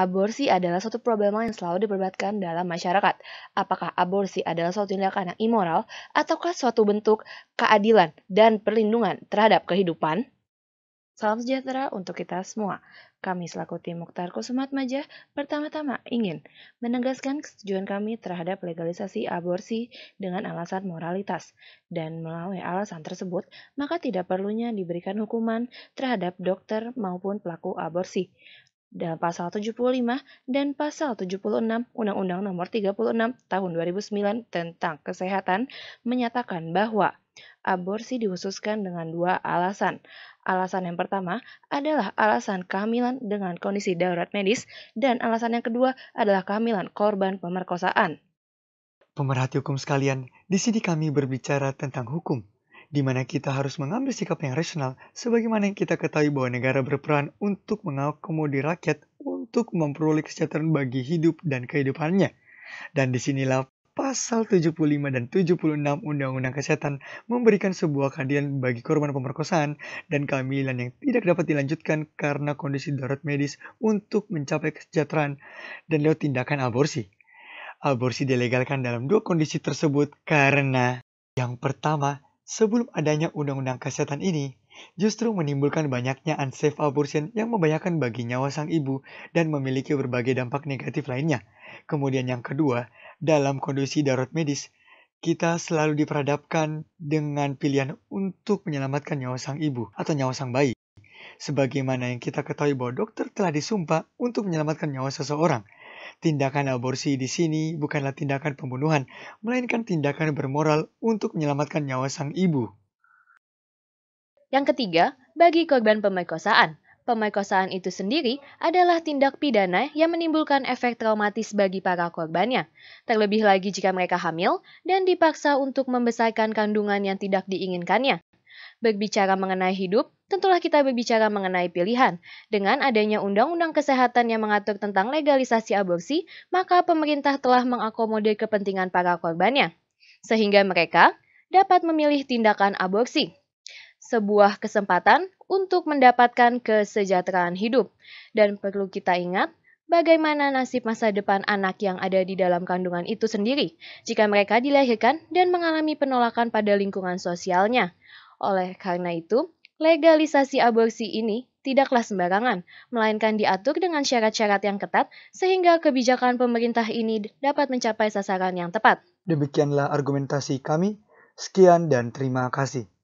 Aborsi adalah suatu problema yang selalu diperbatkan dalam masyarakat. Apakah aborsi adalah suatu tindakan yang imoral ataukah suatu bentuk keadilan dan perlindungan terhadap kehidupan? Salam sejahtera untuk kita semua. Kami selaku tim Mukhtar Kusumat Majah pertama-tama ingin menegaskan kesetujuan kami terhadap legalisasi aborsi dengan alasan moralitas. Dan melalui alasan tersebut, maka tidak perlunya diberikan hukuman terhadap dokter maupun pelaku aborsi. Dalam pasal 75 dan pasal 76 Undang-Undang Nomor 36 Tahun 2009 tentang Kesehatan menyatakan bahwa aborsi dihususkan dengan dua alasan. Alasan yang pertama adalah alasan kehamilan dengan kondisi darurat medis dan alasan yang kedua adalah kehamilan korban pemerkosaan. Pemerhati hukum sekalian, di sini kami berbicara tentang hukum di mana kita harus mengambil sikap yang rasional sebagaimana yang kita ketahui bahwa negara berperan untuk mengakomodir rakyat untuk memperoleh kesejahteraan bagi hidup dan kehidupannya. Dan disinilah pasal 75 dan 76 Undang-Undang Kesehatan memberikan sebuah keadilan bagi korban pemerkosaan dan kehamilan yang tidak dapat dilanjutkan karena kondisi darurat medis untuk mencapai kesejahteraan dan lewat tindakan aborsi. Aborsi dilegalkan dalam dua kondisi tersebut karena yang pertama, sebelum adanya undang-undang kesehatan ini, justru menimbulkan banyaknya unsafe abortion yang membahayakan bagi nyawa sang ibu dan memiliki berbagai dampak negatif lainnya. Kemudian yang kedua, dalam kondisi darurat medis, kita selalu diperhadapkan dengan pilihan untuk menyelamatkan nyawa sang ibu atau nyawa sang bayi. Sebagaimana yang kita ketahui bahwa dokter telah disumpah untuk menyelamatkan nyawa seseorang – Tindakan aborsi di sini bukanlah tindakan pembunuhan, melainkan tindakan bermoral untuk menyelamatkan nyawa sang ibu. Yang ketiga, bagi korban pemerkosaan, pemerkosaan itu sendiri adalah tindak pidana yang menimbulkan efek traumatis bagi para korbannya, terlebih lagi jika mereka hamil dan dipaksa untuk membesarkan kandungan yang tidak diinginkannya. Berbicara mengenai hidup, tentulah kita berbicara mengenai pilihan. Dengan adanya Undang-Undang Kesehatan yang mengatur tentang legalisasi aborsi, maka pemerintah telah mengakomodir kepentingan para korbannya, sehingga mereka dapat memilih tindakan aborsi. Sebuah kesempatan untuk mendapatkan kesejahteraan hidup. Dan perlu kita ingat, bagaimana nasib masa depan anak yang ada di dalam kandungan itu sendiri jika mereka dilahirkan dan mengalami penolakan pada lingkungan sosialnya. Oleh karena itu, legalisasi aborsi ini tidaklah sembarangan, melainkan diatur dengan syarat-syarat yang ketat sehingga kebijakan pemerintah ini dapat mencapai sasaran yang tepat. Demikianlah argumentasi kami. Sekian dan terima kasih.